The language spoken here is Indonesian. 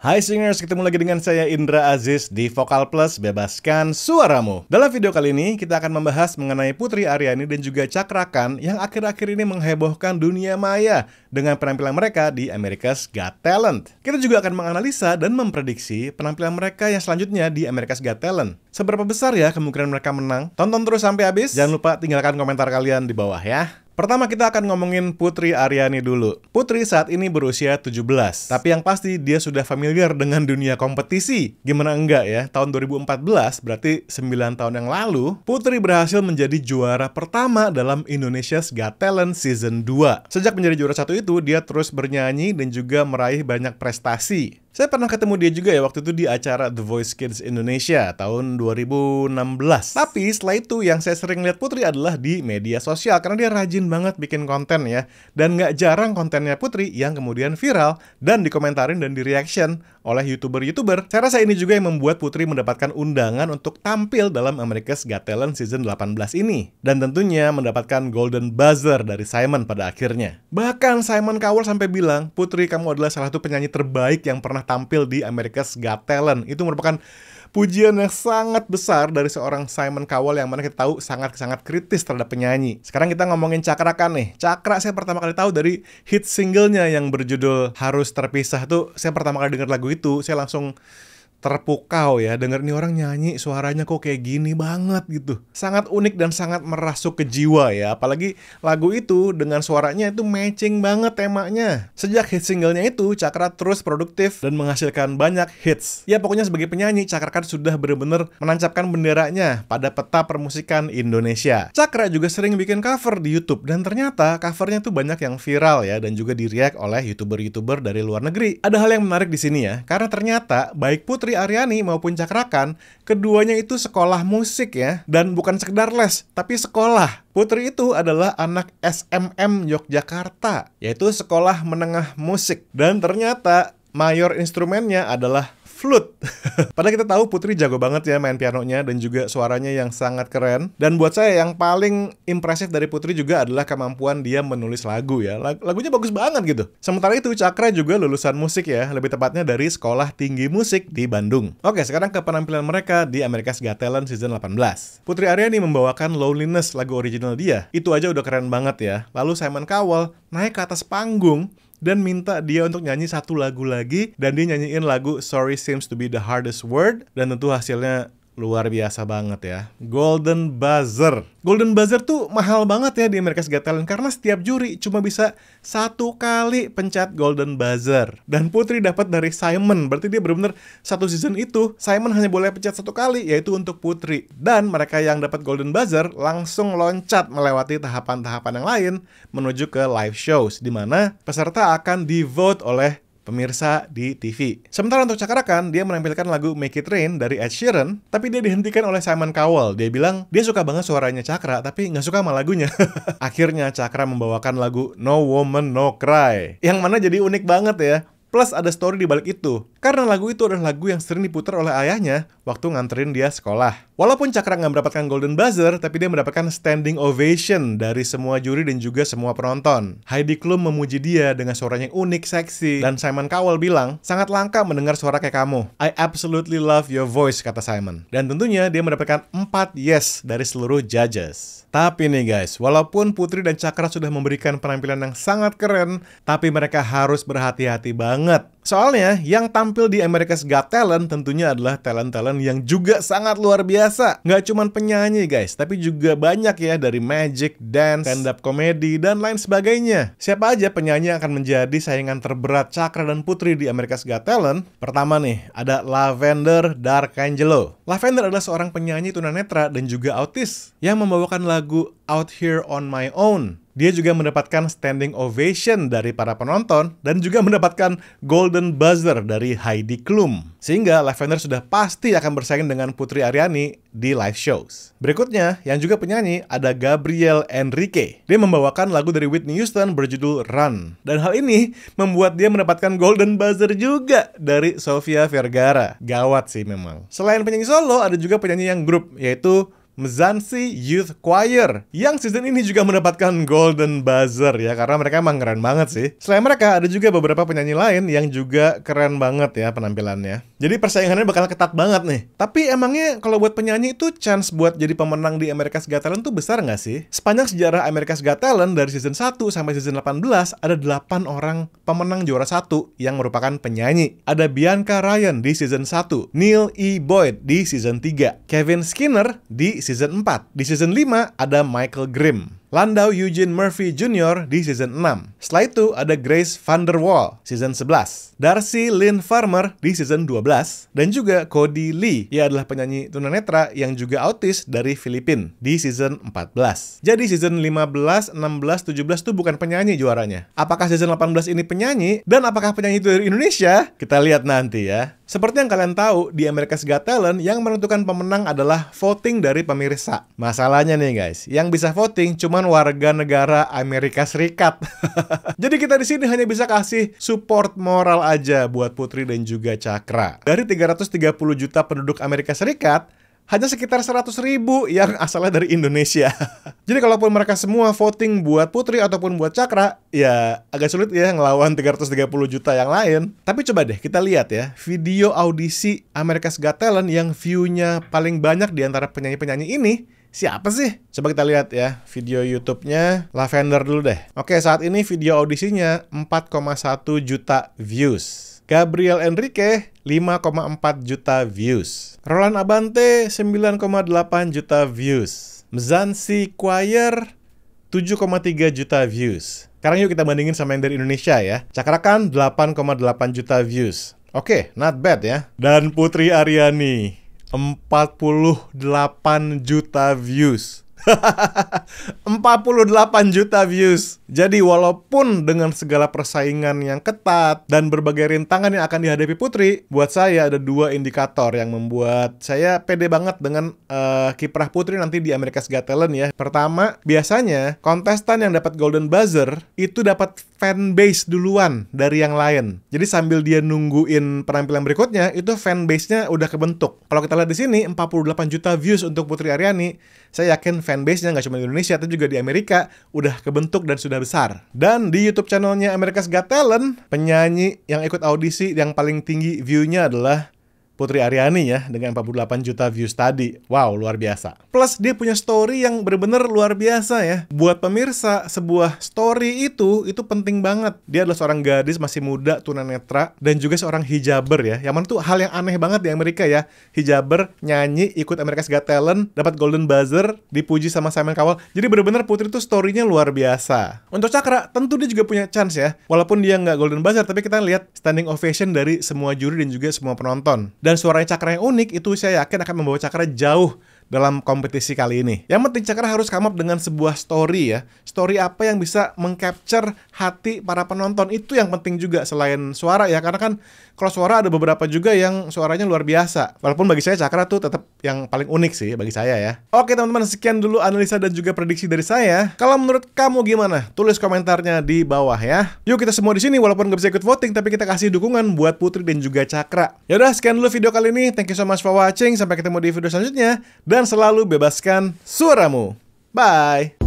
Hai Singers, ketemu lagi dengan saya Indra Aziz di Vokal Plus Bebaskan Suaramu. Dalam video kali ini, kita akan membahas mengenai Putri Aryani dan juga Cakrakan yang akhir-akhir ini menghebohkan dunia maya dengan penampilan mereka di America's Got Talent. Kita juga akan menganalisa dan memprediksi penampilan mereka yang selanjutnya di America's Got Talent. Seberapa besar ya kemungkinan mereka menang? Tonton terus sampai habis. Jangan lupa tinggalkan komentar kalian di bawah ya. Pertama kita akan ngomongin Putri Aryani dulu. Putri saat ini berusia 17, tapi yang pasti dia sudah familiar dengan dunia kompetisi. Gimana enggak ya? Tahun 2014 berarti 9 tahun yang lalu, Putri berhasil menjadi juara pertama dalam Indonesia's Got Talent Season 2. Sejak menjadi juara satu itu, dia terus bernyanyi dan juga meraih banyak prestasi. Saya pernah ketemu dia juga ya waktu itu di acara The Voice Kids Indonesia tahun 2016. Tapi setelah itu yang saya sering lihat Putri adalah di media sosial karena dia rajin banget bikin konten ya. Dan nggak jarang kontennya Putri yang kemudian viral dan dikomentarin dan direaction oleh YouTuber-YouTuber. Saya rasa ini juga yang membuat Putri mendapatkan undangan untuk tampil dalam America's Got Talent Season 18 ini. Dan tentunya mendapatkan Golden Buzzer dari Simon pada akhirnya. Bahkan Simon Cowell sampai bilang, Putri kamu adalah salah satu penyanyi terbaik yang pernah pernah tampil di America's Got Talent. Itu merupakan pujian yang sangat besar dari seorang Simon Cowell yang mana kita tahu sangat-sangat kritis terhadap penyanyi. Sekarang kita ngomongin Cakra kan nih. Cakra saya pertama kali tahu dari hit singlenya yang berjudul Harus Terpisah tuh. Saya pertama kali dengar lagu itu, saya langsung terpukau ya denger nih orang nyanyi suaranya kok kayak gini banget gitu. Sangat unik dan sangat merasuk ke jiwa ya. Apalagi lagu itu dengan suaranya itu matching banget temanya. Sejak hit singlenya itu Cakra terus produktif dan menghasilkan banyak hits. Ya pokoknya sebagai penyanyi Cakra kan sudah benar-benar menancapkan benderanya pada peta permusikan Indonesia. Cakra juga sering bikin cover di YouTube dan ternyata covernya tuh banyak yang viral ya dan juga di oleh YouTuber-YouTuber dari luar negeri. Ada hal yang menarik di sini ya, karena ternyata baik Putri Sri Ariani maupun Cakrakan, keduanya itu sekolah musik ya, dan bukan sekedar les, tapi sekolah. Putri itu adalah anak SMM Yogyakarta, yaitu Sekolah Menengah Musik. Dan ternyata mayor instrumennya adalah flute. Padahal kita tahu Putri jago banget ya main pianonya dan juga suaranya yang sangat keren. Dan buat saya yang paling impresif dari Putri juga adalah kemampuan dia menulis lagu ya. lagunya bagus banget gitu. Sementara itu Cakra juga lulusan musik ya, lebih tepatnya dari Sekolah Tinggi Musik di Bandung. Oke, sekarang ke penampilan mereka di America's Got Talent season 18. Putri Aryani membawakan Loneliness lagu original dia. Itu aja udah keren banget ya. Lalu Simon Cowell naik ke atas panggung dan minta dia untuk nyanyi satu lagu lagi dan dia nyanyiin lagu Sorry Seems to be the Hardest Word dan tentu hasilnya luar biasa banget ya. Golden Buzzer. Golden Buzzer tuh mahal banget ya di Amerika Got Talent karena setiap juri cuma bisa satu kali pencet Golden Buzzer. Dan Putri dapat dari Simon, berarti dia benar-benar satu season itu Simon hanya boleh pencet satu kali yaitu untuk Putri. Dan mereka yang dapat Golden Buzzer langsung loncat melewati tahapan-tahapan yang lain menuju ke live shows di mana peserta akan di vote oleh pemirsa di TV. Sementara untuk Cakarakan, dia menampilkan lagu Make It Rain dari Ed Sheeran, tapi dia dihentikan oleh Simon Cowell. Dia bilang, dia suka banget suaranya Cakra, tapi nggak suka sama lagunya. Akhirnya Cakra membawakan lagu No Woman No Cry, yang mana jadi unik banget ya. Plus ada story di balik itu. Karena lagu itu adalah lagu yang sering diputar oleh ayahnya waktu nganterin dia sekolah. Walaupun Cakra nggak mendapatkan Golden Buzzer, tapi dia mendapatkan standing ovation dari semua juri dan juga semua penonton. Heidi Klum memuji dia dengan suaranya yang unik, seksi, dan Simon Cowell bilang, sangat langka mendengar suara kayak kamu. I absolutely love your voice, kata Simon. Dan tentunya dia mendapatkan 4 yes dari seluruh judges. Tapi nih guys, walaupun Putri dan Cakra sudah memberikan penampilan yang sangat keren, tapi mereka harus berhati-hati banget. Soalnya yang tampil tampil di America's Got Talent tentunya adalah talent-talent yang juga sangat luar biasa. Nggak cuma penyanyi guys, tapi juga banyak ya dari magic, dance, stand-up comedy, dan lain sebagainya. Siapa aja penyanyi yang akan menjadi saingan terberat Cakra dan Putri di America's Got Talent? Pertama nih, ada Lavender Darkangelo. Lavender adalah seorang penyanyi tunanetra dan juga autis yang membawakan lagu Out Here On My Own dia juga mendapatkan standing ovation dari para penonton dan juga mendapatkan golden buzzer dari Heidi Klum. Sehingga Lavender sudah pasti akan bersaing dengan Putri Ariani di live shows. Berikutnya, yang juga penyanyi ada Gabriel Enrique. Dia membawakan lagu dari Whitney Houston berjudul Run. Dan hal ini membuat dia mendapatkan golden buzzer juga dari Sofia Vergara. Gawat sih memang. Selain penyanyi solo, ada juga penyanyi yang grup, yaitu Mzansi Youth Choir yang season ini juga mendapatkan Golden Buzzer ya karena mereka emang keren banget sih. Selain mereka ada juga beberapa penyanyi lain yang juga keren banget ya penampilannya. Jadi persaingannya bakal ketat banget nih. Tapi emangnya kalau buat penyanyi itu chance buat jadi pemenang di America's Got Talent tuh besar nggak sih? Sepanjang sejarah America's Got Talent dari season 1 sampai season 18 ada 8 orang pemenang juara 1 yang merupakan penyanyi. Ada Bianca Ryan di season 1, Neil E. Boyd di season 3, Kevin Skinner di season season 4. Di season 5 ada Michael Grimm. Landau Eugene Murphy Jr. di season 6. Setelah itu ada Grace Van der Waal, season 11. Darcy Lynn Farmer di season 12. Dan juga Cody Lee, ia adalah penyanyi tunanetra yang juga autis dari Filipina di season 14. Jadi season 15, 16, 17 itu bukan penyanyi juaranya. Apakah season 18 ini penyanyi? Dan apakah penyanyi itu dari Indonesia? Kita lihat nanti ya. Seperti yang kalian tahu, di America's Got Talent yang menentukan pemenang adalah voting dari pemirsa. Masalahnya nih guys, yang bisa voting cuman warga negara Amerika Serikat. Jadi kita di sini hanya bisa kasih support moral aja buat Putri dan juga Cakra. Dari 330 juta penduduk Amerika Serikat, hanya sekitar 100 ribu yang asalnya dari Indonesia. Jadi kalaupun mereka semua voting buat Putri ataupun buat Cakra, ya agak sulit ya ngelawan 330 juta yang lain. Tapi coba deh kita lihat ya, video audisi America's Got Talent yang view-nya paling banyak di antara penyanyi-penyanyi ini, Siapa sih? Coba kita lihat ya video YouTube-nya Lavender dulu deh. Oke, saat ini video audisinya 4,1 juta views. Gabriel Enrique 5,4 juta views. Roland Abante 9,8 juta views. Mzansi Choir 7,3 juta views. Sekarang yuk kita bandingin sama yang dari Indonesia ya. Cakrakan 8,8 juta views. Oke, okay, not bad ya. Dan Putri Aryani 48 juta views. 48 juta views. Jadi walaupun dengan segala persaingan yang ketat dan berbagai rintangan yang akan dihadapi Putri, buat saya ada dua indikator yang membuat saya pede banget dengan uh, kiprah Putri nanti di America's Got Talent ya. Pertama, biasanya kontestan yang dapat golden buzzer itu dapat fanbase duluan dari yang lain. Jadi sambil dia nungguin penampilan berikutnya, itu fanbase-nya udah kebentuk. Kalau kita lihat di sini, 48 juta views untuk Putri Aryani, saya yakin fanbase-nya nggak cuma di Indonesia, tapi juga di Amerika, udah kebentuk dan sudah besar. Dan di YouTube channelnya America's Got Talent, penyanyi yang ikut audisi yang paling tinggi view-nya adalah Putri Ariani ya dengan 48 juta views tadi. Wow, luar biasa. Plus dia punya story yang benar-benar luar biasa ya. Buat pemirsa, sebuah story itu itu penting banget. Dia adalah seorang gadis masih muda tunanetra dan juga seorang hijaber ya. Yang mana tuh hal yang aneh banget di Amerika ya. Hijaber nyanyi ikut America's Got Talent, dapat golden buzzer, dipuji sama Simon Cowell. Jadi benar-benar Putri tuh story-nya luar biasa. Untuk Cakra, tentu dia juga punya chance ya. Walaupun dia nggak golden buzzer, tapi kita lihat standing ovation dari semua juri dan juga semua penonton dan suaranya cakra yang unik itu saya yakin akan membawa cakra jauh dalam kompetisi kali ini. Yang penting Cakra harus come up dengan sebuah story ya. Story apa yang bisa mengcapture hati para penonton itu yang penting juga selain suara ya karena kan kalau suara ada beberapa juga yang suaranya luar biasa. Walaupun bagi saya Cakra tuh tetap yang paling unik sih bagi saya ya. Oke teman-teman, sekian dulu analisa dan juga prediksi dari saya. Kalau menurut kamu gimana? Tulis komentarnya di bawah ya. Yuk kita semua di sini walaupun gak bisa ikut voting tapi kita kasih dukungan buat Putri dan juga Cakra. Yaudah sekian dulu video kali ini. Thank you so much for watching. Sampai ketemu di video selanjutnya. Dan dan selalu bebaskan suaramu. Bye.